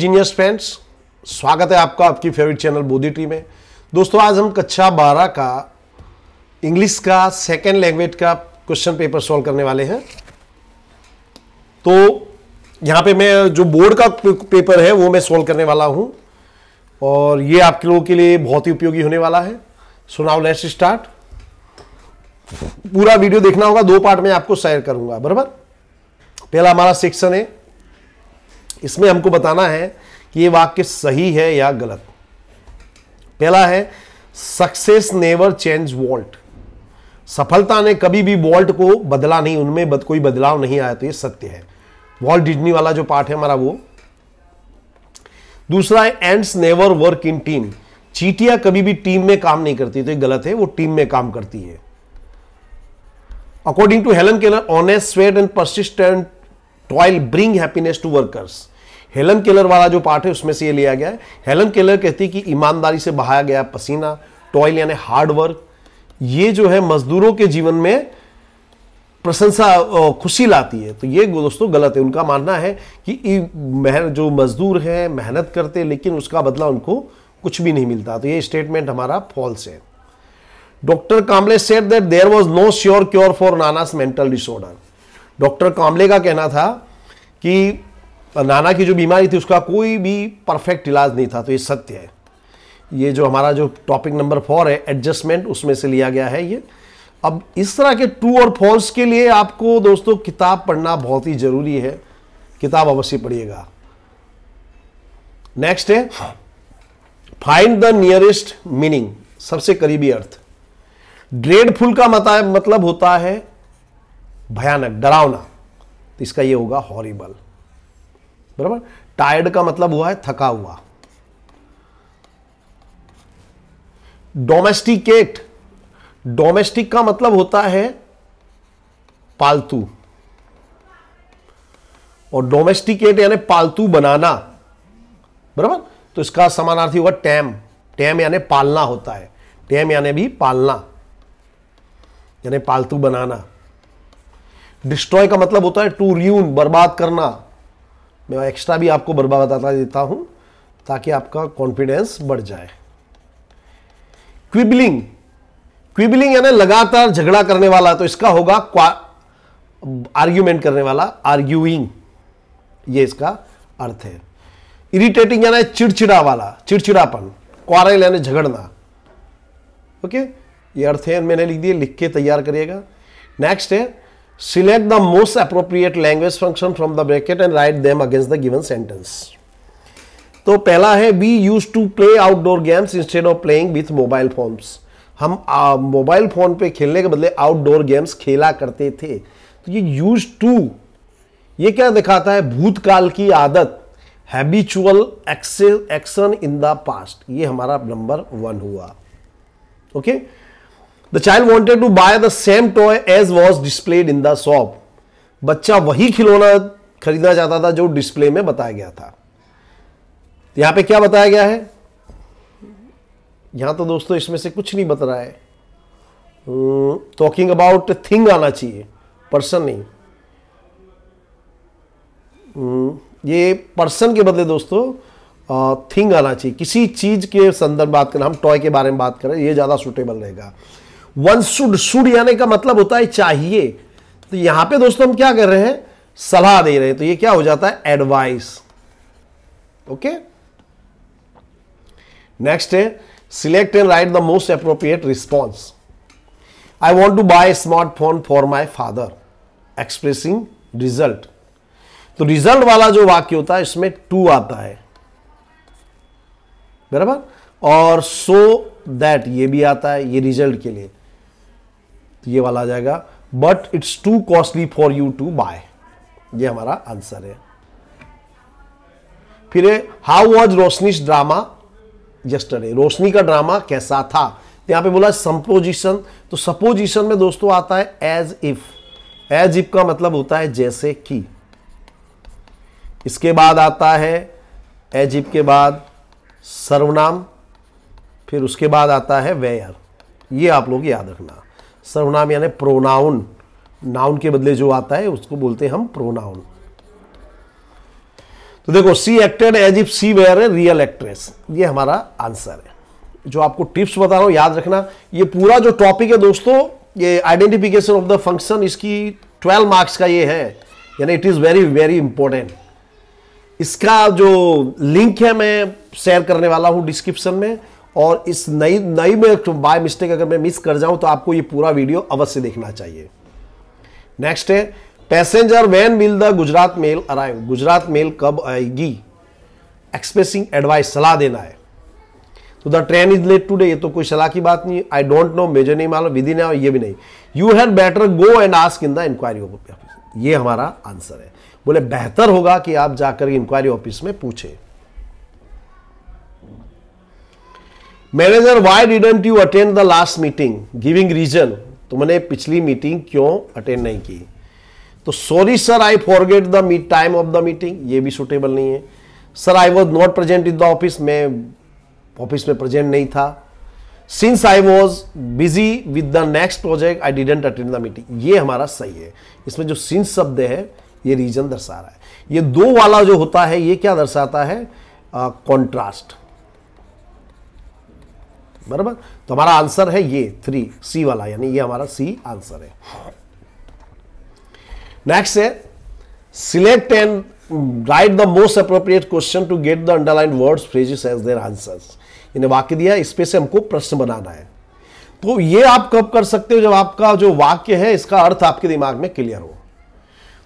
Genius friends स्वागत है आपका आपकी फेवरेट चैनल बोधी टी में दोस्तों आज हम कक्षा बारह का इंग्लिश का सेकेंड लैंग्वेज का क्वेश्चन पेपर सॉल्व करने वाले हैं तो यहाँ पे मैं जो बोर्ड का पेपर है वो मैं सॉल्व करने वाला हूँ और ये आपके लोगों के लिए बहुत ही उपयोगी होने वाला है सो नाउ लेट्स स्टार्ट पूरा वीडियो देखना होगा दो पार्ट में आपको शेयर करूंगा बराबर पहला हमारा सेक्शन है इसमें हमको बताना है कि ये वाक्य सही है या गलत पहला है सक्सेस नेवर चेंज वॉल्ट सफलता ने कभी भी वॉल्ट को बदला नहीं उनमें बद, कोई बदलाव नहीं आया तो ये सत्य है वॉल्ट डिजनी वाला जो पार्ट है हमारा वो दूसरा है ants never work in team चीटिया कभी भी टीम में काम नहीं करती तो ये गलत है वो टीम में काम करती है according to Helen Keller honest sweat and persistent toil bring happiness to workers Helen Keller वाला जो पार्ट है उसमें से ये लिया गया है हेलन केलर कहती है कि ईमानदारी से बहाया गया पसीना टॉयल यानी हार्ड वर्क ये जो है मजदूरों के जीवन में प्रशंसा खुशी लाती है तो ये दोस्तों गलत है उनका मानना है कि जो मजदूर है मेहनत करते लेकिन उसका बदला उनको कुछ भी नहीं मिलता तो ये स्टेटमेंट हमारा फॉल्स है doctor Kamle said that there was no sure cure for Nana's mental disorder doctor Kamle का कहना था कि नाना की जो बीमारी थी उसका कोई भी परफेक्ट इलाज नहीं था तो ये सत्य है ये जो हमारा जो टॉपिक नंबर फोर है एडजस्टमेंट उसमें से लिया गया है ये अब इस तरह के ट्रू और फॉल्स के लिए आपको दोस्तों किताब पढ़ना बहुत ही ज़रूरी है किताब अवश्य पढ़िएगा नेक्स्ट है फाइंड द नियरेस्ट मीनिंग सबसे करीबी अर्थ ड्रेडफुल का मतलब होता है भयानक डरावना तो इसका ये होगा हॉरिबल बराबर टायर्ड का मतलब हुआ है थका हुआ डोमेस्टिकेट डोमेस्टिक का मतलब होता है पालतू और डोमेस्टिकेट यानी पालतू बनाना बराबर तो इसका समानार्थी होगा टैम टैम यानी पालना होता है टैम यानी भी पालना यानी पालतू बनाना डिस्ट्रॉय का मतलब होता है टू र्यून बर्बाद करना मैं एक्स्ट्रा भी आपको बर्बाद बताता देता हूं ताकि आपका कॉन्फिडेंस बढ़ जाए क्विबलिंग क्विबलिंग यानी लगातार झगड़ा करने वाला तो इसका होगा आर्ग्यूमेंट करने वाला आर्ग्यूइंग ये इसका अर्थ है इरिटेटिंग यानी चिड़चिड़ा वाला चिड़चिड़ापन क्वारल यानी झगड़ना ओके ये अर्थ है मैंने लिख दिए लिख के तैयार करिएगा नेक्स्ट है select the most appropriate language function from the bracket and write them against the given sentence तो पहला है we use to play outdoor games instead of playing with mobile phones हम मोबाइल फोन पे खेलने के बदले outdoor games खेला करते थे तो ये यूज टू ये क्या दिखाता है भूतकाल की आदत habitual action in the past ये हमारा नंबर वन हुआ okay okay? The child wanted to buy the same toy as was displayed in the shop बच्चा वही खिलौना खरीदना चाहता था जो डिस्प्ले में बताया गया था यहाँ पे क्या बताया गया है यहां तो दोस्तों इसमें से कुछ नहीं बता रहा है टॉकिंग अबाउट थिंग आना चाहिए पर्सन नहीं हम्म, ये पर्सन के बदले दोस्तों थिंग आना चाहिए किसी चीज़ के संदर्भ बात करें हम टॉय के बारे में बात करें ये ज़्यादा सुटेबल रहेगा वन शुड शुड यानी का मतलब होता है चाहिए तो यहां पे दोस्तों हम क्या कर रहे हैं सलाह दे रहे हैं तो ये क्या हो जाता है एडवाइस ओके नेक्स्ट है select and write the most appropriate response I want to buy smartphone for my father expressing result तो रिजल्ट वाला जो वाक्य होता है इसमें टू आता है बराबर और सो so दैट ये भी आता है ये रिजल्ट के लिए तो ये वाला आ जाएगा but it's too costly for you to buy ये हमारा आंसर है फिर how was Roshni drama yesterday Roshni का ड्रामा कैसा था तो यहां पे बोला संपोजिशन तो सपोजिशन में दोस्तों आता है एज इफ एज इफ का मतलब होता है जैसे कि इसके बाद आता है एज इफ के बाद सर्वनाम फिर उसके बाद आता है वेयर ये आप लोग याद रखना सर्वनाम यानी प्रोनाउन नाउन के बदले जो आता है उसको बोलते हैं हम प्रोनाउन तो देखो she acted as if she were a real actress ये हमारा आंसर है जो आपको टिप्स बता रहा हूं याद रखना ये पूरा जो टॉपिक है दोस्तों ये आइडेंटिफिकेशन ऑफ द फंक्शन इसकी 12 मार्क्स का ये है यानी it is very very important इसका जो लिंक है मैं शेयर करने वाला हूं डिस्क्रिप्शन में और इस नई नई में बाय तो मिस्टेक अगर मैं मिस कर जाऊं तो आपको ये पूरा वीडियो अवश्य देखना चाहिए नेक्स्ट है passenger when will the Gujarat mail arrive Gujarat mail कब आएगी एक्सप्रेसिंग एडवाइस सलाह देना है तो the train is late today ये तो कोई सलाह की बात नहीं आई डोंट नो मेजर नहीं मालूम विधि आवर ये भी नहीं you had better go and ask in the inquiry office ये हमारा आंसर है बोले बेहतर होगा कि आप जाकर इंक्वायरी ऑफिस में पूछें manager why didn't you attend the last meeting giving reason तुमने पिछली मीटिंग क्यों अटेंड नहीं की तो sorry sir I forget the meet time of the meeting ये भी सुटेबल नहीं है sir I was not present in the office मैं ऑफिस में प्रेजेंट नहीं था since I was busy with the next project I didn't attend the meeting ये हमारा सही है इसमें जो सिंस शब्द है ये रीजन दर्शा रहा है ये दो वाला जो होता है ये क्या दर्शाता है कॉन्ट्रास्ट uh, बराबर तो हमारा आंसर है ये थ्री सी वाला यानी ये हमारा सी आंसर है नेक्स्ट है select and write the most appropriate question to get the underline words phrases as their answers इन्हें वाक्य दिया इस पे से हमको प्रश्न बनाना है तो ये आप कब कर सकते हो जब आपका जो वाक्य है इसका अर्थ आपके दिमाग में क्लियर हो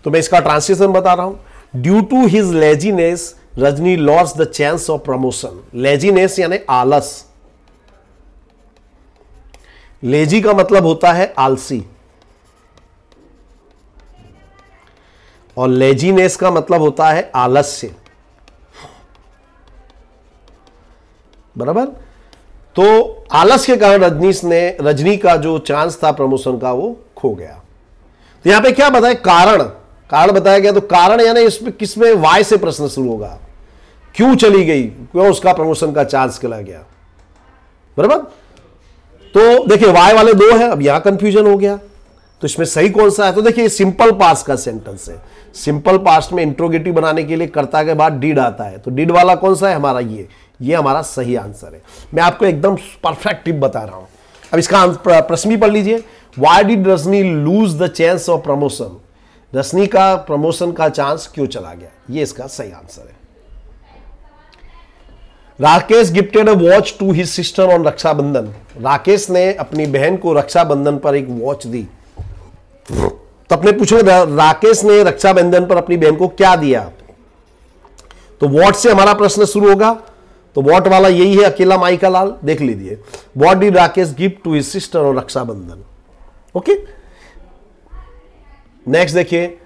तो मैं इसका ट्रांसलेशन बता रहा हूं due to his laziness Rajni loss the chance of promotion laziness यानी आलस लेजी का मतलब होता है आलसी और लेजीनेस का मतलब होता है आलस्य बराबर तो आलस के कारण रजनीश ने रजनी का जो चांस था प्रमोशन का वो खो गया तो यहां पे क्या बताया कारण कारण बताया गया तो कारण यानी इसमें किसमें वाय से प्रश्न शुरू होगा क्यों चली गई क्यों उसका प्रमोशन का चांस चला गया बराबर तो देखिए वाई वाले दो है अब यहां कंफ्यूजन हो गया तो इसमें सही कौन सा है तो देखिए सिंपल पास का सेंटेंस है सिंपल पास्ट में इंट्रोगेटिव बनाने के लिए कर्ता के बाद डीड आता है तो डीड वाला कौन सा है हमारा ये ये हमारा सही आंसर है मैं आपको एकदम परफेक्ट टिप बता रहा हूं अब इसका प्रश्न भी पढ़ लीजिए why did Rajni lose the chance of promotion Rajni का प्रमोशन का चांस क्यों चला गया ये इसका सही आंसर है Rakesh gifted a watch to his sister on Rakshabandhan Rakesh ने अपनी बहन को रक्षाबंधन पर एक वॉच दी तो अपने पूछने राकेश ने रक्षाबंधन पर अपनी बहन को क्या दिया तो वॉट से हमारा प्रश्न शुरू होगा तो वॉट वाला यही है अकेला माई का लाल देख लीजिए what did Rakesh gift to his sister on Rakshabandhan okay next देखिए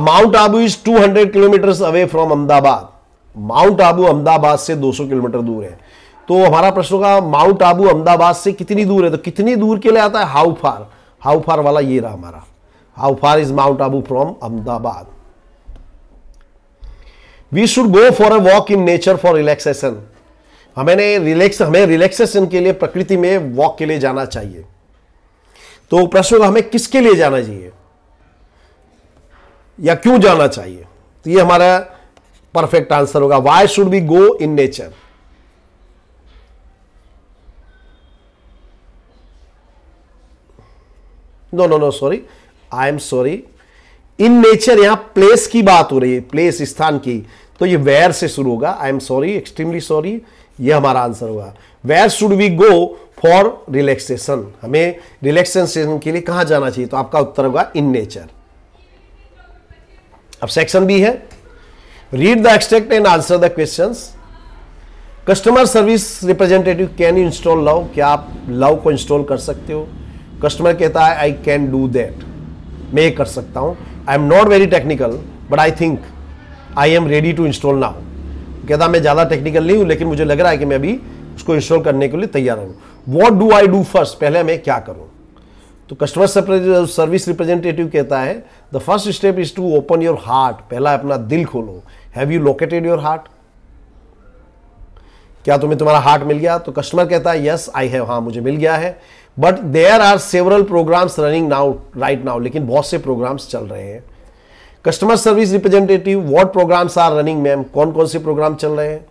Mount Abu is two hundred kilometre away from Ahmedabad Mount Abu Ahmedabad से 200 किलोमीटर दूर है तो हमारा प्रश्न का माउंट आबू अहमदाबाद से कितनी दूर है तो कितनी दूर के लिए आता है हाउ फार हाउ फार वाला ये रहा हमारा how far is Mount Abu from Ahmedabad we should go for a walk in nature for relaxation हमें रिलैक्स हमें रिलैक्सेशन के लिए प्रकृति में वॉक के लिए जाना चाहिए तो प्रश्न का हमें किसके लिए जाना चाहिए या क्यों जाना चाहिए तो ये हमारा परफेक्ट आंसर होगा why should be go in nature no no no sorry I am sorry in nature यहां प्लेस की बात हो रही है प्लेस स्थान की तो ये वेयर से शुरू होगा I am sorry extremely sorry ये हमारा आंसर होगा where should we go for relaxation हमें रिलैक्सेशन के लिए कहां जाना चाहिए तो आपका उत्तर होगा इन नेचर अब सेक्शन बी है read the extract and answer the question customer service representative can you install love क्या आप लव को इंस्टॉल कर सकते हो कस्टमर कहता है आई कैन डू दैट मैं ये कर सकता हूँ I am not very technical but I think I am ready to install now कहता मैं ज़्यादा टेक्निकल नहीं हूँ लेकिन मुझे लग रहा है कि मैं अभी उसको इंस्टॉल करने के लिए तैयार हूँ what do I do first पहले मैं क्या करूँ तो कस्टमर सर्विस रिप्रेजेंटेटिव कहता है the first step is to open your heart पहला अपना दिल खोलो have you located your heart क्या तुम्हें तुम्हारा हार्ट मिल गया तो कस्टमर कहता है यस आई हैव हाँ मुझे मिल गया है but there are several programs running now right now लेकिन बहुत से प्रोग्राम्स चल रहे हैं customer service representative what programs are running ma'am कौन कौन से प्रोग्राम चल रहे हैं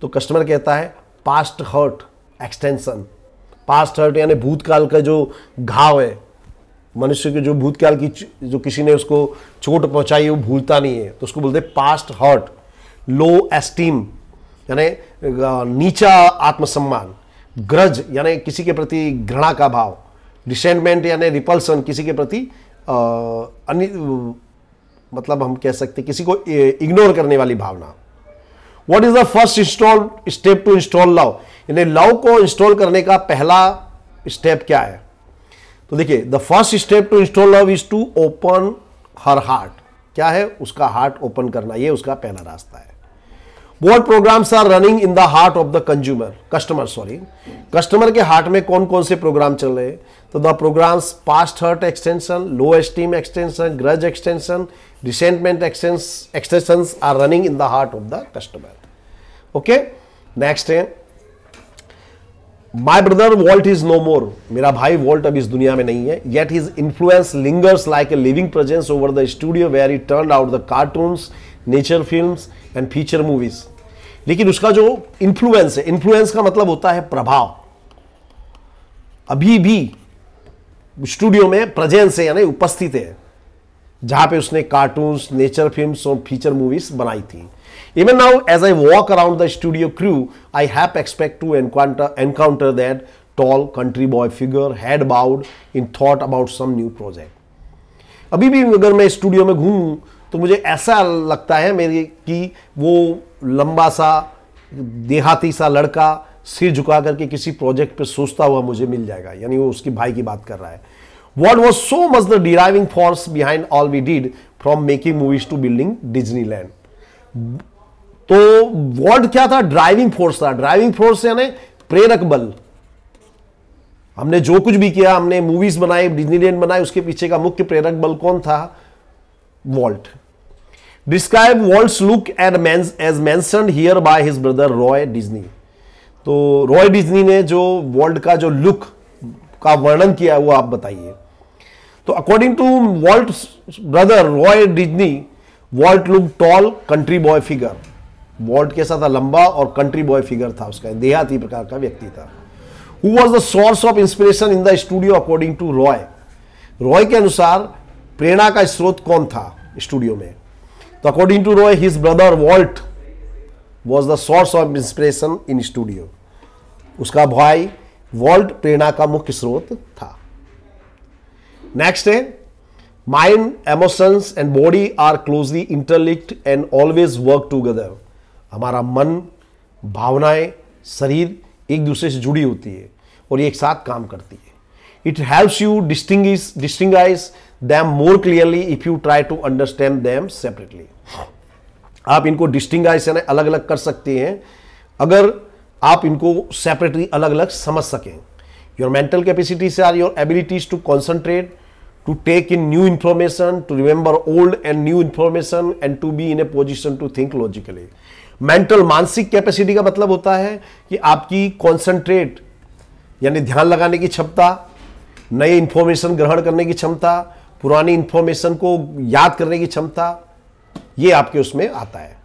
तो कस्टमर कहता है past hurt extension past hurt यानी भूतकाल का जो घाव है मनुष्य के जो भूतकाल की जो किसी ने उसको चोट पहुंचाई वो भूलता नहीं है तो उसको बोलते हैं पास्ट हर्ट लो एस्टीम यानी नीचा आत्मसम्मान ग्रज यानी किसी के प्रति घृणा का भाव रिसेंटमेंट यानी रिपल्सन किसी के प्रति अन्य मतलब हम कह सकते किसी को इग्नोर करने वाली भावना what is the first install step to install love यानी लव को इंस्टॉल करने का पहला स्टेप क्या है तो देखिए the first step to install love is to open her heart क्या है उसका हार्ट ओपन करना ये उसका पहला रास्ता है what programs are running in the heart of the consumer customer sorry customer के हार्ट में कौन कौन से प्रोग्राम चल रहे तो the programs past hurt extension low esteem extension grudge extension resentment extents extension are running in the heart of the customer okay next है my brother Walt is no more मेरा भाई वॉल्ट अब इस दुनिया में नहीं है yet his influence lingers like a living presence over the studio where he turn out the cartoons nature film and feature movies लेकिन उसका जो इन्फ्लुएंस है इन्फ्लुएंस का मतलब होता है प्रभाव अभी भी स्टूडियो में प्रेजेंस है यानी उपस्थित है जहाँ पे उसने कार्टून्स नेचर फिल्म और फीचर मूवीज बनाई थी even now as I walk around the studio crew I have expect to encounter encounter that tall country boy figure had bowed in thought about some new project अभी भी अगर मैं studio में घूमूं तो मुझे ऐसा लगता है मेरे कि वो लंबा सा देहाती सा लड़का सिर झुका करके किसी प्रोजेक्ट पे सोचता हुआ मुझे मिल जाएगा यानी वो उसकी भाई की बात कर रहा है What was so much the driving force behind all we did from making movies to building Disneyland? तो वर्ड क्या था ड्राइविंग फोर्स था ड्राइविंग फोर्स यानी प्रेरक बल हमने जो कुछ भी किया हमने मूवीज बनाई डिज्नीलैंड बनाई उसके पीछे का मुख्य प्रेरक बल कौन था Walt describe Walt look at मैं as mention here by his brother Roy Disney तो रॉय डिज्नी ने जो वर्ल्ड का जो लुक का वर्णन किया है वो आप बताइए तो according to Walt brother Roy Disney Walt look tall country boy figure Walt कैसा था लंबा और कंट्री बॉय फिगर था उसका देहाती प्रकार का व्यक्ति था who was the source of inspiration in the studio according to Roy Roy के अनुसार प्रेरणा का स्रोत कौन था स्टूडियो में तो according to Roy his brother Walt was the source of inspiration in studio उसका भाई वॉल्ट प्रेरणा का मुख्य स्रोत था नेक्स्ट है mind emotions and body are closely interlinked and always work together हमारा मन भावनाएं शरीर एक दूसरे से जुड़ी होती है और ये एक साथ काम करती है इट हेल्प्स यू डिस्टिंग distinguish them more clearly if you try to understand them separately आप इनको डिस्टिंग यानी अलग अलग कर सकते हैं अगर आप इनको सेपरेटली अलग अलग समझ सकें योर मेंटल कैपेसिटी से are your abilities to concentrate to take in new information, to remember old and new information, and to be in a position to think logically. Mental मानसिक कैपेसिटी का मतलब होता है कि आपकी कॉन्सेंट्रेट यानी ध्यान लगाने की क्षमता नए इन्फॉर्मेशन ग्रहण करने की क्षमता पुरानी इन्फॉर्मेशन को याद करने की क्षमता ये आपके उसमें आता है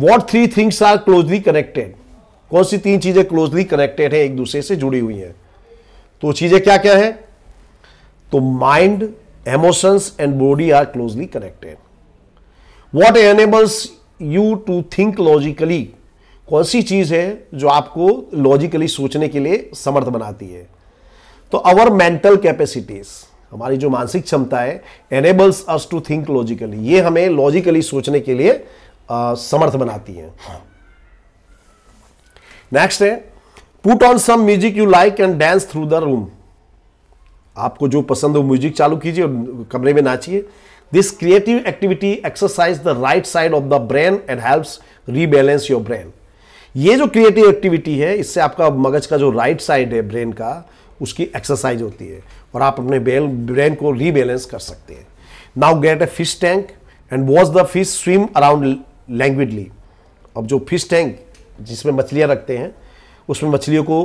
what three things are closely connected कौन सी तीन चीज़ें क्लोजली कनेक्टेड हैं एक दूसरे से जुड़ी हुई हैं तो चीज़ें क्या क्या हैं तो mind emotions and body are closely connected What enables you to think logically कौन सी चीज है जो आपको लॉजिकली सोचने के लिए समर्थ बनाती है तो अवर मेंटल कैपेसिटीज हमारी जो मानसिक क्षमता है enables us to think logically ये हमें लॉजिकली सोचने के लिए आ, समर्थ बनाती है नेक्स्ट हाँ। है put on some music you like and dance through the room आपको जो पसंद हो म्यूजिक चालू कीजिए और कमरे में नाचिए this creative activity exercise the right side of the brain and helps rebalance your brain ये जो क्रिएटिव एक्टिविटी है इससे आपका मगज का जो राइट साइड है ब्रेन का उसकी एक्सरसाइज होती है और आप अपने ब्रेन को रीबैलेंस कर सकते हैं now get a fish tank and watch the fish swim around languidly अब जो फिश टैंक जिसमें मछलियाँ रखते हैं उसमें मछलियों को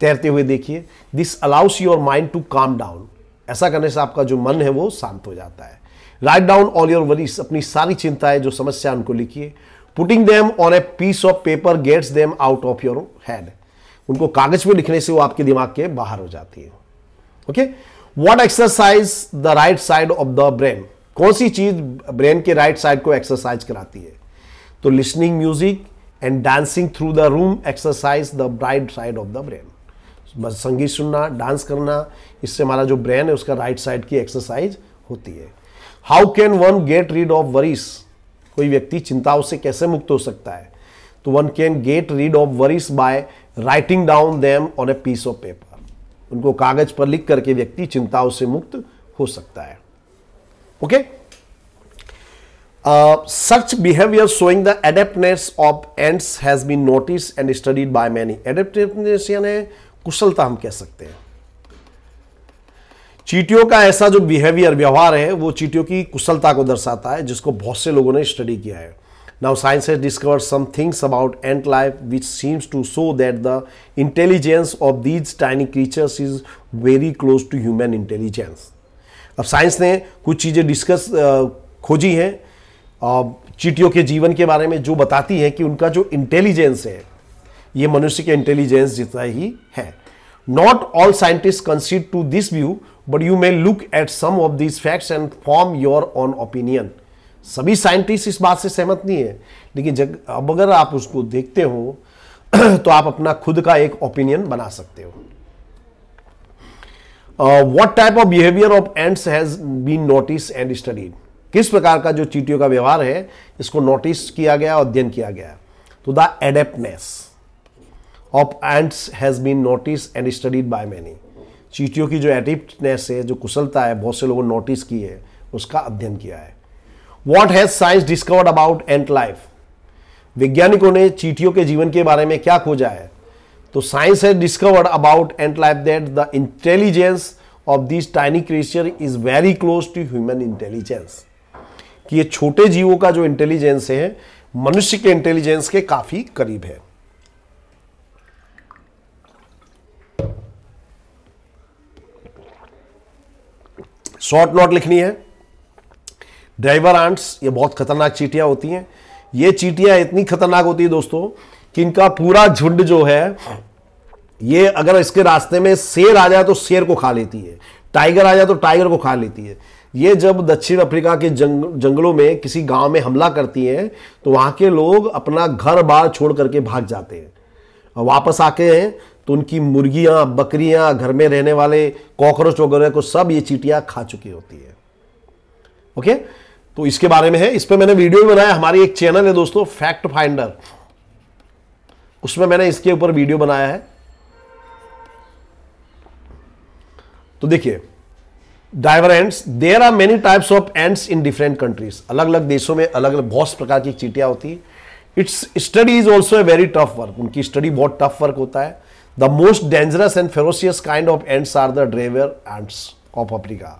तैरते हुए देखिए this allows your mind to calm down ऐसा करने से आपका जो मन है वो शांत हो जाता है write down all your worries अपनी सारी चिंताएं जो समस्या उनको लिखिए putting them on a piece of paper gets them out of your head उनको कागज पर लिखने से वो आपके दिमाग के बाहर हो जाती है okay what exercise the right side of the brain कौन सी चीज ब्रेन के राइट right साइड को एक्सरसाइज कराती है तो listening music and dancing through the room exercise the bright side of the brain बस संगीत सुनना डांस करना इससे हमारा जो ब्रेन है उसका राइट साइड की एक्सरसाइज होती है how can one get rid of worries कोई व्यक्ति चिंताओं से कैसे मुक्त हो सकता है तो one can get rid of worries by writing down them on a piece of paper उनको कागज पर लिख करके व्यक्ति चिंताओं से मुक्त हो सकता है okay okay? Uh, such behavior showing the adeptness of ants has been noticed and studied by many. यानी कुशलता हम कह सकते हैं चीटियों का ऐसा जो बिहेवियर व्यवहार है वो चीटियों की कुशलता को दर्शाता है जिसको बहुत से लोगों ने स्टडी किया है now science has discover some things about ant life which seems to show that the intelligence of these tiny creatures is very close to human intelligence अब साइंस ने कुछ चीज़ें डिस्कस uh, खोजी हैं चीटियों के जीवन के बारे में जो बताती है कि उनका जो इंटेलिजेंस है ये मनुष्य के इंटेलिजेंस जितना ही है not all scientist concede to this view but you may look at some of this facts and form your own opinion सभी साइंटिस्ट इस बात से सहमत नहीं है लेकिन जग अब अगर आप उसको देखते हो तो आप अपना खुद का एक ओपिनियन बना सकते हो what type of behaviour of ants has been notice and studied किस प्रकार का जो चीटियों का व्यवहार है इसको नोटिस किया गया और अध्ययन किया गया तो the adeptness of ants has been notice and studied by many चीटियों की जो एडेप्टनेस है जो कुशलता है बहुत से लोगों ने नोटिस की है उसका अध्ययन किया है what has science discovered about ant life वैज्ञानिकों ने चीटियों के जीवन के बारे में क्या खोजा है तो science has discovered about ant life that the intelligence of this tiny creature is very close to human intelligence कि ये छोटे जीवों का जो इंटेलिजेंस है मनुष्य के इंटेलिजेंस के काफी करीब है शॉर्ट नोट लिखनी है ड्राइवर आंट्स ये बहुत खतरनाक चीटियां होती हैं ये चीटियां इतनी खतरनाक होती है दोस्तों कि इनका पूरा झुंड जो है ये अगर इसके रास्ते में शेर आ जाए तो शेर को खा लेती है टाइगर आ जाए तो टाइगर को खा लेती है ये जब दक्षिण अफ्रीका के जंग, जंगलों में किसी गांव में हमला करती हैं तो वहाँ के लोग अपना घर बार छोड़ करके भाग जाते हैं और वापस आके हैं तो उनकी मुर्गियाँ बकरियाँ घर में रहने वाले कॉकरोच वगैरह को सब ये चीटियाँ खा चुकी होती है ओके तो इसके बारे में है इस पर मैंने वीडियो भी बनाया हमारी एक चैनल है दोस्तों फैक्ट फाइंडर उसमें मैंने इसके ऊपर वीडियो बनाया है तो देखिए driver ants there are many types of ants in different countries अलग अलग देशों में अलग अलग बहुत प्रकार की चीटियाँ होती है its study is also a very tough work उनकी स्टडी बहुत टफ वर्क होता है the most dangerous and ferocious kind of ants are the driver ants of Africa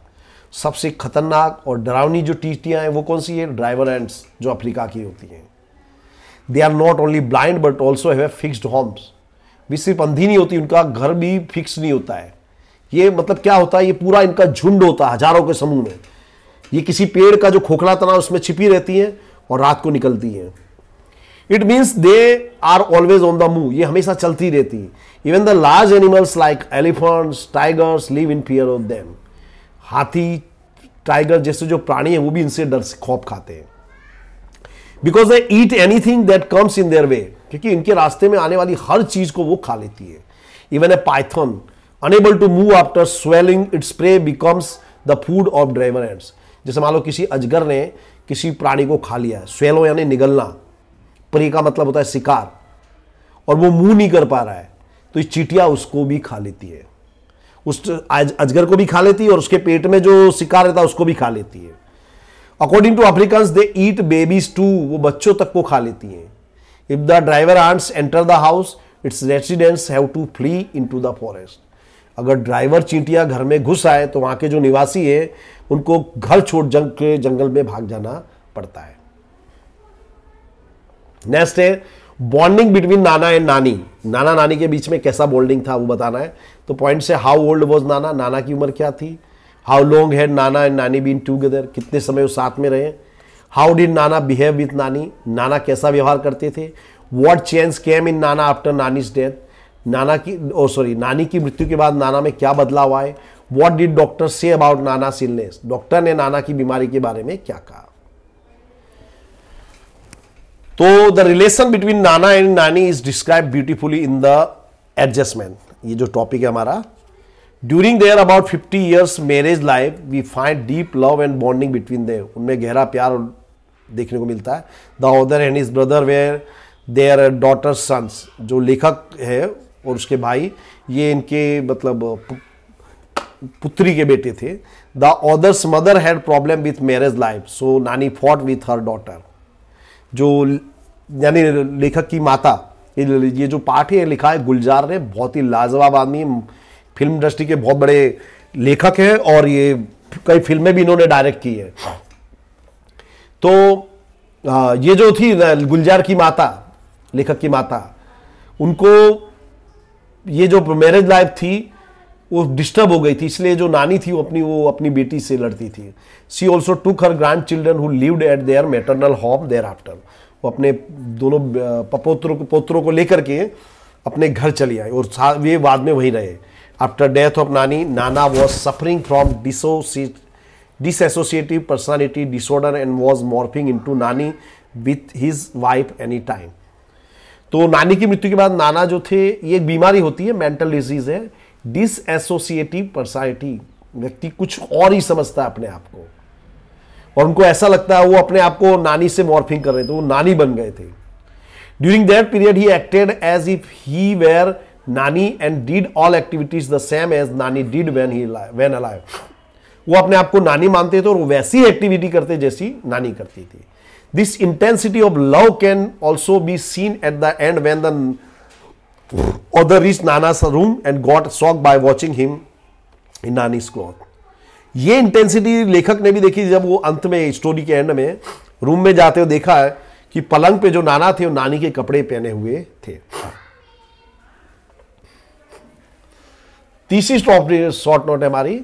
सबसे खतरनाक और डरावनी जो टीटियाँ हैं वो कौन सी है ड्राइवर एंड्स जो अफ्रीका की होती हैं they are not only blind but also have fixed homes भी सिर्फ अंधी नहीं होती उनका घर भी फिक्स नहीं होता है ये मतलब क्या होता है ये पूरा इनका झुंड होता है हजारों के समूह में ये किसी पेड़ का जो खोखला तना उसमें छिपी रहती है और रात को निकलती है it means they are always on the move ये हमेशा चलती रहती है even the large animals like elephants tigers live in fear of them हाथी टाइगर जैसे जो प्राणी है वो भी इनसे डर से खौफ खाते हैं because they eat anything that comes in their way क्योंकि इनके रास्ते में आने वाली हर चीज को वो खा लेती है even a python unable to move after swallowing its prey becomes the food of driver ants जैसे मान लो किसी अजगर ने किसी प्राणी को खा लिया है स्वेलो यानी निगलना परी का मतलब होता है शिकार और वो मुंह नहीं कर पा रहा है तो इस चीटिया उसको भी खा लेती है उस अजगर को भी खा लेती है और उसके पेट में जो शिकार रहता है उसको भी खा लेती है according to African they eat babies too वो बच्चों तक को खा लेती हैं if the driver ants enter the house its residents have to flee into the forest अगर ड्राइवर चींटियाँ घर में घुस आए तो वहाँ के जो निवासी हैं उनको घर छोड़ जंग के जंगल में भाग जाना पड़ता है नेक्स्ट है बॉन्डिंग बिटवीन नाना एंड नानी नाना नानी के बीच में कैसा बॉन्डिंग था वो बताना है तो पॉइंट से हाउ ओल्ड वॉज नाना नाना की उम्र क्या थी how long had nana and nani been together कितने समय वो साथ में रहे how did nana behave with nani नाना कैसा व्यवहार करते थे वॉट चेंज केम इन नाना आफ्टर नानीज डेथ नाना की ओ सॉरी नानी की मृत्यु के बाद नाना में क्या बदलाव आए what did doctor say about nana illness doctor ने नाना की बीमारी के बारे में क्या कहा तो the relation between nana and nani is describe beautifully in the adjustment ये जो टॉपिक है हमारा during their about fifty years marriage life we find deep love and bonding between their उनमें गहरा प्यार देखने को मिलता है the author and his brother were their daughter sons जो लेखक है और उसके भाई ये इनके मतलब पुत्री के बेटे थे the author's mother had problem with marriage life so nani fought with her daughter जो यानी लेखक की माता ये जो पाठ है लिखा है गुलजार ने बहुत ही लाजवाब आदमी फिल्म इंडस्ट्री के बहुत बड़े लेखक हैं और ये कई फिल्में भी इन्होंने डायरेक्ट की है तो ये जो थी गुलजार की माता लेखक की माता उनको ये जो मैरिज लाइफ थी वो डिस्टर्ब हो गई थी इसलिए जो नानी थी वो अपनी वो अपनी बेटी से लड़ती थी she also took her grandchildren who lived at their maternal home there after वो अपने दोनों पपोत्रों को पोत्रों को लेकर के अपने घर चली आई और वे बाद में वहीं रहे after death of nani nana was suffering from dissociate dissociative personality disorder and was morphing into nani with his wife any time तो नानी की मृत्यु के बाद नाना जो थे ये एक बीमारी होती है मेंटल डिजीज है डिसएसोसिएटिव पर्सनैलिटी व्यक्ति कुछ और ही समझता है अपने आप को और उनको ऐसा लगता है वो अपने आप को नानी से मॉर्फिंग कर रहे थे वो नानी बन गए थे during that period he acted as if he were nani and did all activities the same as nani did when he when alive वो अपने आप को नानी मानते थे और वैसी एक्टिविटी करते जैसी नानी करती थी This intensity of love can also be seen at the end when the other reached Nana's room and got shocked by watching him in Nani's cloth. ये इंटेंसिटी लेखक ने भी देखी जब वो अंत में स्टोरी के एंड में रूम में जाते हुए देखा है कि पलंग पे जो नाना थे वो नानी के कपड़े पहने हुए थे तीसरी शॉर्ट नोट है हमारी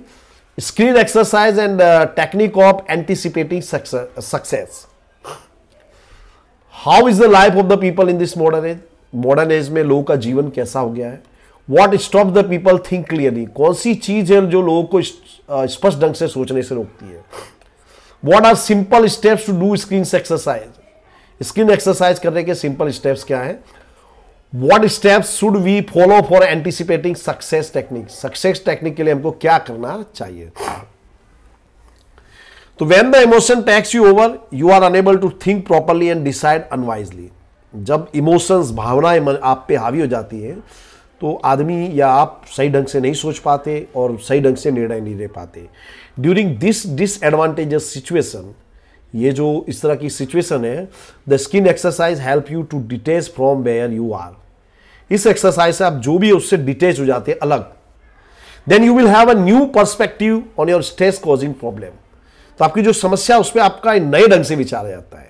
screen exercise and technique of anticipating success how is the life of the people in this modern age modern age में लोगों का जीवन कैसा हो गया है what stop the people think clearly कौन सी चीज है जो लोगों को स्पष्ट ढंग से सोचने से रोकती है what are simple steps to do screen exercise screen exercise करने के सिंपल स्टेप्स क्या है what steps should we follow for anticipating success technique success technique के लिए हमको क्या करना चाहिए तो when the emotion takes you over you are unable to think properly and decide unwisely जब इमोशंस भावनाएं आप पे हावी हो जाती है तो आदमी या आप सही ढंग से नहीं सोच पाते और सही ढंग से निर्णय नहीं ले पाते ड्यूरिंग दिस डिसएडवांटेजेस सिचुएशन ये जो इस तरह की सिचुएशन है the skin exercise help you to detach from where you are इस एक्सरसाइज से आप जो भी है उससे डिटेच हो जाते हैं अलग then you will have a new perspective on your stress causing problem तो आपकी जो समस्या उस पर आपका नए ढंग से विचार आ जाता है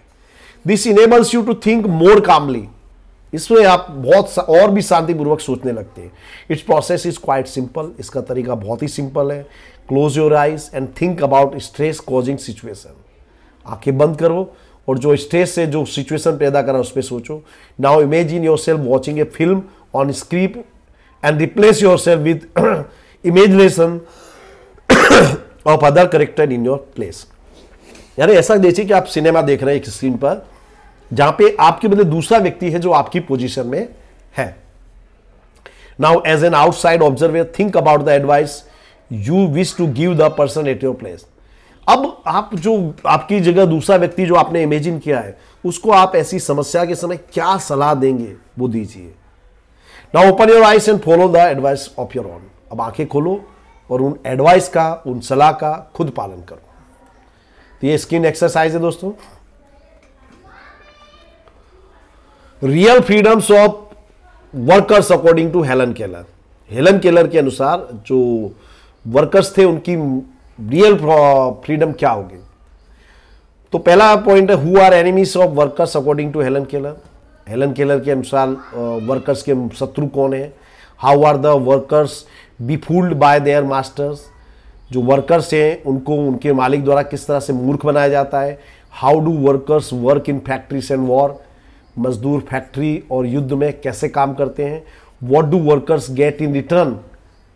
this enables you to think more calmly इसमें आप बहुत और भी शांतिपूर्वक सोचने लगते हैं its process is quite simple इसका तरीका बहुत ही सिंपल है close your eyes and think about stress causing situation आंखें बंद करो और जो स्ट्रेस से जो सिचुएशन पैदा करा उस पर सोचो now imagine yourself watching a film on screen and replace yourself with imagination of other character in your place यानी ऐसा देखिए कि आप सिनेमा देख रहे हैं एक स्क्रीन पर जहां पे आपके बदले दूसरा व्यक्ति है जो आपकी पोजीशन में है now as an outside observer think about the advice you wish to give the person at your place अब आप जो आपकी जगह दूसरा व्यक्ति जो आपने इमेजिन किया है उसको आप ऐसी समस्या के समय क्या सलाह देंगे वो दीजिए now open your eyes and follow the advice of your own अब आंखें खोलो और उन एडवाइस का उन सलाह का खुद पालन करो तो ये स्किन एक्सरसाइज है दोस्तों real freedoms of workers according to Helen Keller Helen Keller के अनुसार जो वर्कर्स थे उनकी रियल फ्रीडम क्या होगी तो पहला पॉइंट है who are enemies of workers according to Helen Keller Helen Keller के अनुसार वर्कर्स के शत्रु कौन है how are the workers be fooled by their masters जो वर्कर्स हैं उनको उनके मालिक द्वारा किस तरह से मूर्ख बनाया जाता है how do workers work in factories and war मजदूर फैक्ट्री और युद्ध में कैसे काम करते हैं what do workers get in return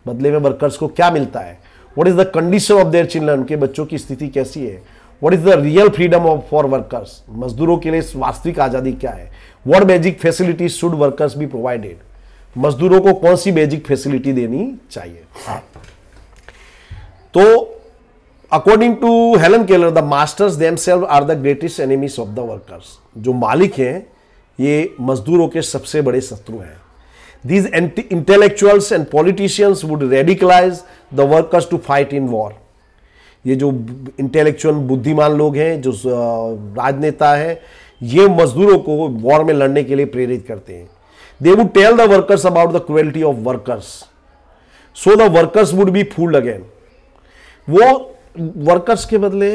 बदले में वर्कर्स को क्या मिलता है what is the condition of their children उनके बच्चों की स्थिति कैसी है what is the real freedom of for workers मजदूरों के लिए वास्तविक आज़ादी क्या है what magic facilities should workers be provided मजदूरों को कौन सी बेसिक फैसिलिटी देनी चाहिए हाँ। तो according to Helen Keller the masters themselves are the greatest enemies of the workers जो मालिक हैं ये मजदूरों के सबसे बड़े शत्रु हैं these intellectuals and politicians would radicalise the workers to fight in war ये जो इंटेलेक्चुअल बुद्धिमान लोग हैं जो राजनेता हैं ये मजदूरों को वॉर में लड़ने के लिए प्रेरित करते हैं they would tell the workers about the cruelty of workers. So the workers would be fooled again. वो workers के बदले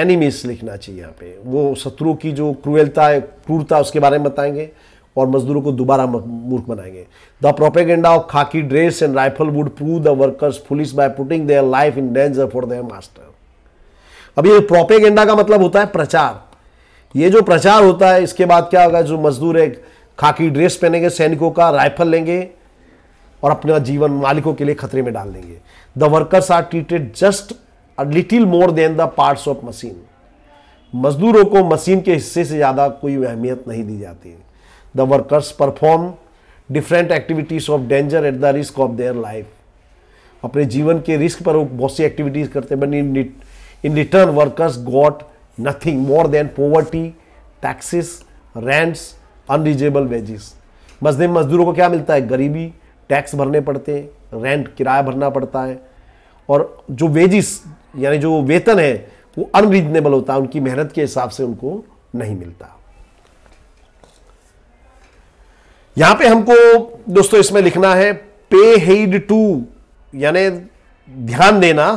एनिमीज लिखना चाहिए यहाँ पे वो शत्रु की जो क्रूरता है क्रूरता उसके बारे में बताएंगे और मजदूरों को दोबारा मूर्ख बनाएंगे the propaganda of khaki dress and rifle would prove the workers police by putting their life in danger for their master अब ये प्रोपेगेंडा का मतलब होता है प्रचार ये जो प्रचार होता है इसके बाद क्या होगा जो मजदूर है खाकी ड्रेस पहनेंगे सैनिकों का राइफल लेंगे और अपना जीवन मालिकों के लिए खतरे में डाल देंगे the workers are treated just little more than the parts of machine मजदूरों को मशीन के हिस्से से ज़्यादा कोई अहमियत नहीं दी जाती the workers perform different activities of danger at the risk of their life अपने जीवन के रिस्क पर वो बहुत सी एक्टिविटीज करते हैं but in in return workers got nothing more than poverty taxes rents unreasonable wages मजदूर मजदूरों को क्या मिलता है गरीबी टैक्स भरने पड़ते हैं रेंट किराया भरना पड़ता है और जो वेजिस यानी जो वेतन है वो अनरीजनेबल होता है उनकी मेहनत के हिसाब से उनको नहीं मिलता यहां पे हमको दोस्तों इसमें लिखना है पे हेड टू यानी ध्यान देना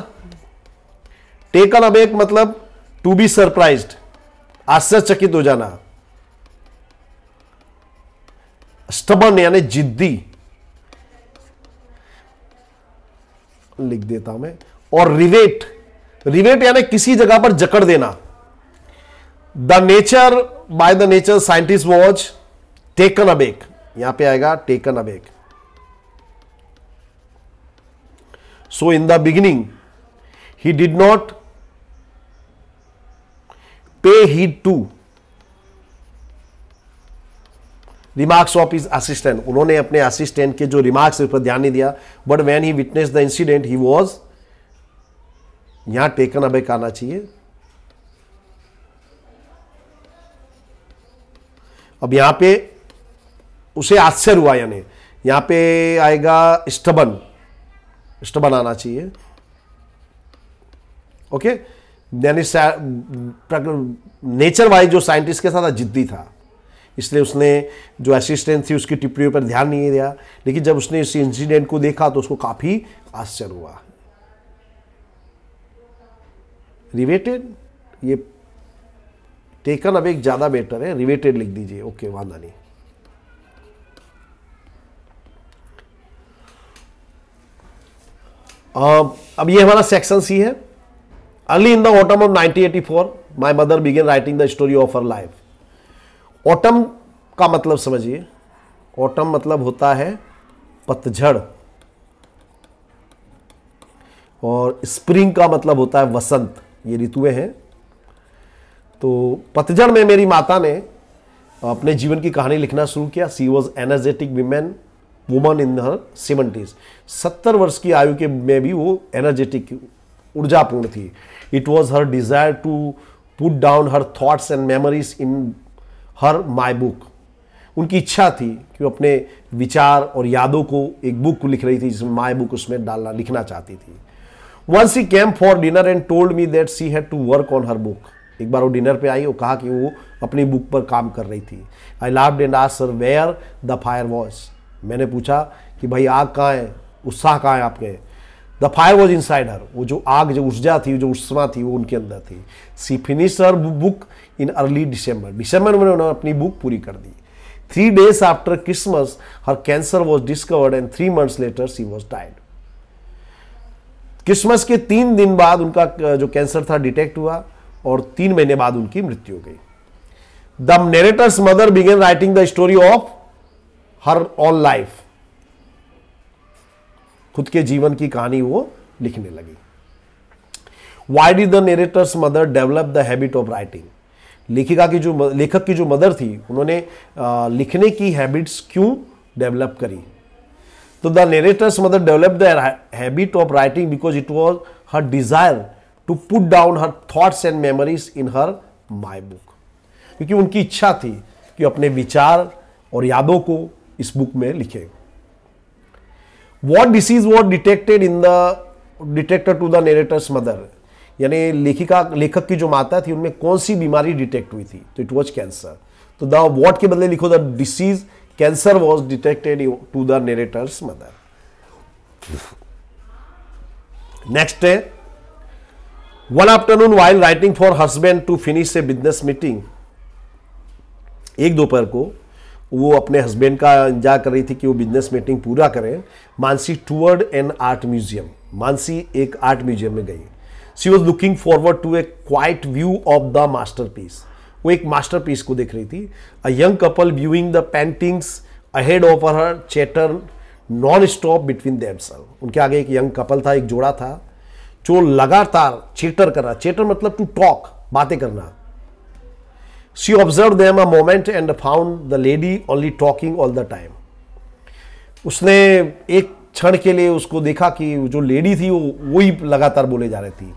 टेकन अब एक मतलब टू बी सरप्राइज आश्चर्यचकित हो जाना स्टबन यानी जिद्दी लिख देता मैं और रिवेट रिवेट यानी किसी जगह पर जकड़ देना the nature by the nature scientist was taken aback यहां पे आएगा taken aback so in the beginning he did not pay heed to remarks of his assistant उन्होंने अपने असिस्टेंट के जो रिमार्क्स पर ध्यान नहीं दिया but when he witness the incident he was यहां टेकन अबेक आना चाहिए अब यहां पे उसे आश्चर्य हुआ यानी यहां पे आएगा स्टबन स्टबन आना चाहिए ओके यानी नेचर वाइज जो साइंटिस्ट के साथ जिद्दी था इसलिए उसने जो असिस्टेंट थी उसकी टिप्पणियों पर ध्यान नहीं दिया लेकिन जब उसने इस इंसिडेंट को देखा तो उसको काफ़ी आश्चर्य हुआ रिवेटेड ये टेकन अब एक ज़्यादा बेटर है रिवेटेड लिख दीजिए ओके वादा नहीं अब ये हमारा सेक्शन सी है early in the autumn of 1984 my mother began writing the story of her life autumn का मतलब समझिए ऑटम मतलब होता है पतझड़ और स्प्रिंग का मतलब होता है वसंत ये ऋतुएं हैं तो पतझड़ में मेरी माता ने अपने जीवन की कहानी लिखना शुरू किया she was energetic women woman in her seventies सत्तर वर्ष की आयु के में भी वो एनर्जेटिक ऊर्जापूर्ण थी it was her desire to put down her thoughts and memories in her my book उनकी इच्छा थी कि वो अपने विचार और यादों को एक बुक लिख रही थी जिसमें माई बुक उसमें डालना लिखना चाहती थी one she came for dinner and told me that she had to work on her book एक बार वो डिनर पे आई और कहा कि वो अपनी बुक पर काम कर रही थी आई लाव एंड आस her where the fire was मैंने पूछा कि भाई आग कहाँ है उत्साह कहाँ है आपके the fire was inside her वो जो आग जो ऊर्जा थी जो उष्मा थी वो उनके अंदर थी she finish her book in early December December में उन्होंने अपनी बुक पूरी कर दी three days after Christmas her cancer was discovered and three months later she was died Christmas के तीन दिन बाद उनका जो कैंसर था डिटेक्ट हुआ और तीन महीने बाद उनकी मृत्यु हो गई the narrator's mother began writing the story of her all life खुद के जीवन की कहानी वो लिखने लगी why did the narrator's mother develop the habit of writing लेखिका की जो लेखक की जो मदर थी उन्होंने लिखने की हैबिट्स क्यों डेवलप करी तो the narrator's mother develop the habit of writing because it was her desire to put down her thoughts and memories in her my book क्योंकि उनकी इच्छा थी कि अपने विचार और यादों को इस बुक में लिखें what disease what detected in the detected to the narrator's mother यानी लेखिका लेखक की जो माता थी उनमें कौन सी बीमारी डिटेक्ट हुई थी तो इट वॉज कैंसर तो द वॉट के बदले लिखो the disease cancer was detected to the narrator's mother next है one afternoon while writing for husband to finish a business meeting एक दोपहर को वो अपने हस्बैंड का इंतजार कर रही थी कि वो बिजनेस मीटिंग पूरा करें Mansi toured an art museum Mansi एक आर्ट म्यूजियम में गई she was looking forward to a quiet view of the masterpiece वो एक मास्टर पीस को देख रही थी a young couple viewing the paintings ahead of her chatter non stop between them उनके आगे एक यंग कपल था एक जोड़ा था जो लगातार चेटर कर रहा चेटर मतलब टू टॉक बातें करना She observed them a moment and found the lady only talking all the time. उसने एक क्षण के लिए उसको देखा कि जो लेडी थी वो ही लगातार बोले जा रही थी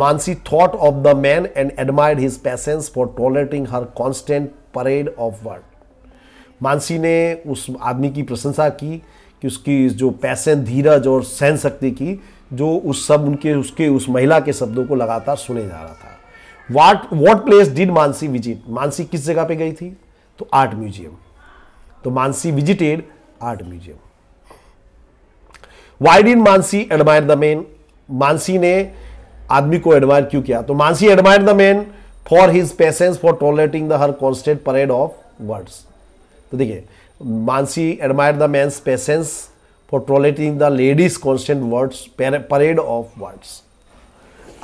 Mansi thought of the man and admired his patience for tolerating her constant parade of word Mansi ने उस आदमी की प्रशंसा की कि उसकी जो पैसेंस धीरज और सहन शक्ति की जो उस सब उनके उसके उस महिला के शब्दों को लगातार सुने जा रहा था what what place did Mansi visit Mansi किस जगह पे गई थी तो आर्ट म्यूजियम तो Mansi visited art museum why did Mansi admire the man Mansi ने आदमी को एडमायर क्यों किया तो Mansi admire the man for his patience for tolerating the her constant parade of words तो देखिए Mansi admire the man patience for tolerating the ladies constant words parade of words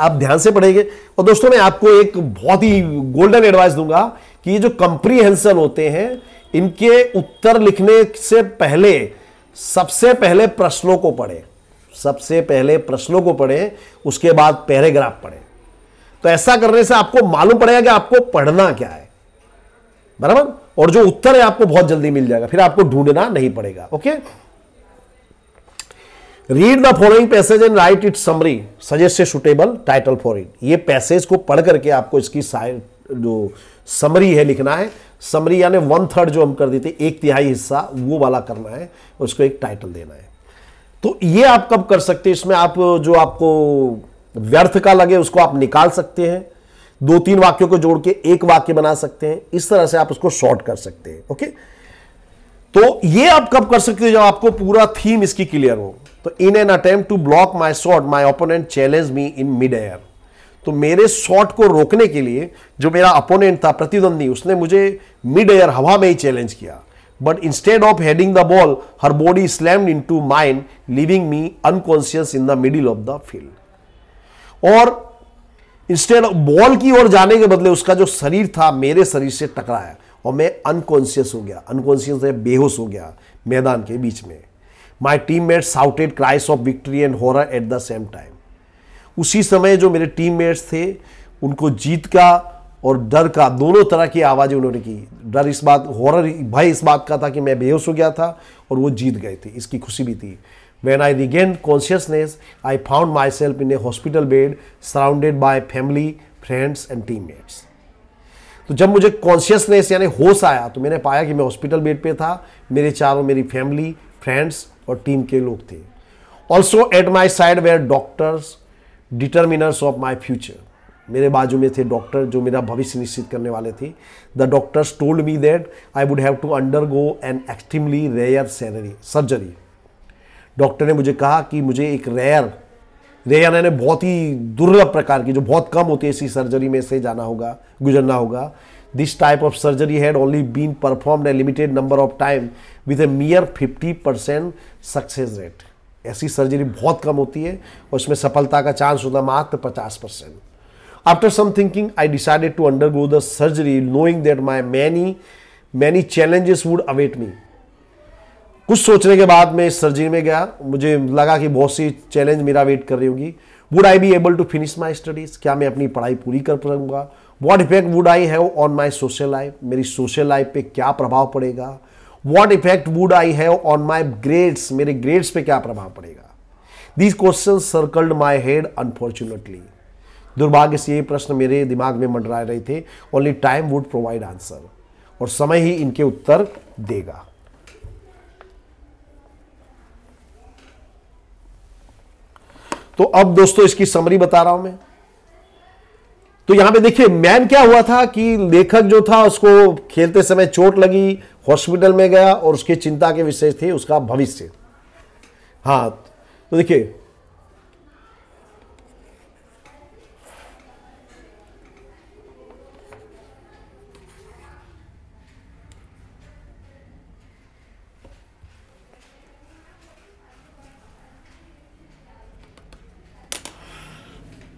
आप ध्यान से पढ़ेंगे और दोस्तों मैं आपको एक बहुत ही गोल्डन एडवाइस दूंगा कि ये जो कंप्रीहेंसन होते हैं इनके उत्तर लिखने से पहले सबसे पहले प्रश्नों को पढ़ें सबसे पहले प्रश्नों को पढ़ें उसके बाद पैराग्राफ पढ़ें तो ऐसा करने से आपको मालूम पड़ेगा कि आपको पढ़ना क्या है बराबर और जो उत्तर है आपको बहुत जल्दी मिल जाएगा फिर आपको ढूंढना नहीं पड़ेगा okay read the following passage and write it summary suggest a suitable title for it ये पैसेज को पढ़ करके आपको इसकी जो समरी है लिखना है समरी यानी वन थर्ड जो हम कर देते एक तिहाई हिस्सा वो वाला करना है उसको एक टाइटल देना है तो ये आप कब कर सकते हैं इसमें आप जो आपको व्यर्थ का लगे उसको आप निकाल सकते हैं दो तीन वाक्यों को जोड़ के एक वाक्य बना सकते हैं इस तरह से आप उसको शॉर्ट कर सकते हैं ओके तो ये आप कब कर सकते हो जब आपको पूरा थीम इसकी क्लियर हो तो in an attempt to block my shot my opponent challenge me in mid air तो मेरे शॉट को रोकने के लिए जो मेरा अपोनेंट था प्रतिद्वंदी उसने मुझे मिड एयर हवा में ही चैलेंज किया but instead of heading the ball her body slammed into mind living me unconscious in the middle of the field और इंस्टेड बॉल की ओर जाने के बदले उसका जो शरीर था मेरे शरीर से टकराया और मैं अनकॉन्सियस हो गया अनकॉन्सियस बेहोश हो गया मैदान के बीच में my team mate shouted cries of victory and horror at the same time उसी समय जो मेरे टीम मेट्स थे उनको जीत का और डर का दोनों तरह की आवाज़ें उन्होंने की डर इस बात हॉरर भय इस बात का था कि मैं बेहोश हो गया था और वो जीत गए थे इसकी खुशी भी थी when I regain consciousness I found myself in a hospital bed surrounded by family friends and team mates तो जब मुझे कॉन्शियसनेस यानी होश आया तो मैंने पाया कि मैं हॉस्पिटल बेड पे था मेरे चारों मेरी फैमिली फ्रेंड्स और टीम के लोग थे also at my side were doctors determiners of my future मेरे बाजू में थे डॉक्टर जो मेरा भविष्य निश्चित करने वाले थे the doctors told me that I would have to undergo an extremely rare salary surgery doctor ने मुझे कहा कि मुझे एक रेयर रेयर यानी बहुत ही दुर्लभ प्रकार की जो बहुत कम होती है इसी सर्जरी में से जाना होगा गुजरना होगा this type of surgery had only been perform a limited number of time with a mere fifty percent success rate ऐसी सर्जरी बहुत कम होती है और इसमें सफलता का चांस होता मात्र पचास percent after some thinking I decided to undergo the surgery knowing that my many many challenges would await me कुछ सोचने के बाद मैं इस सर्जरी में गया मुझे लगा कि बहुत सी चैलेंज मेरा वेट कर रही होगी would I be able to finish my studies क्या मैं अपनी पढ़ाई पूरी कर पाऊंगा what effect would I have on my social life मेरी सोशल लाइफ पे क्या प्रभाव पड़ेगा what effect would I have on my grades मेरे ग्रेड्स पे क्या प्रभाव पड़ेगा these question circled my head unfortunately दुर्भाग्य से ये प्रश्न मेरे दिमाग में मंडराए रहे थे only time would provide answer और समय ही इनके उत्तर देगा तो अब दोस्तों इसकी समरी बता रहा हूं मैं तो यहां पे देखिए मैन क्या हुआ था कि लेखक जो था उसको खेलते समय चोट लगी हॉस्पिटल में गया और उसकी चिंता के विषय थे उसका भविष्य हाँ तो देखिए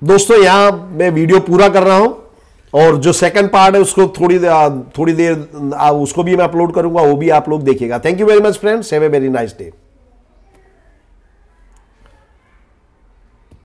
दोस्तों यहां मैं वीडियो पूरा कर रहा हूं और जो सेकंड पार्ट है उसको थोड़ी थोड़ी देर उसको भी मैं अपलोड करूंगा वो भी आप लोग देखिएगा thank you very much friends have a very nice day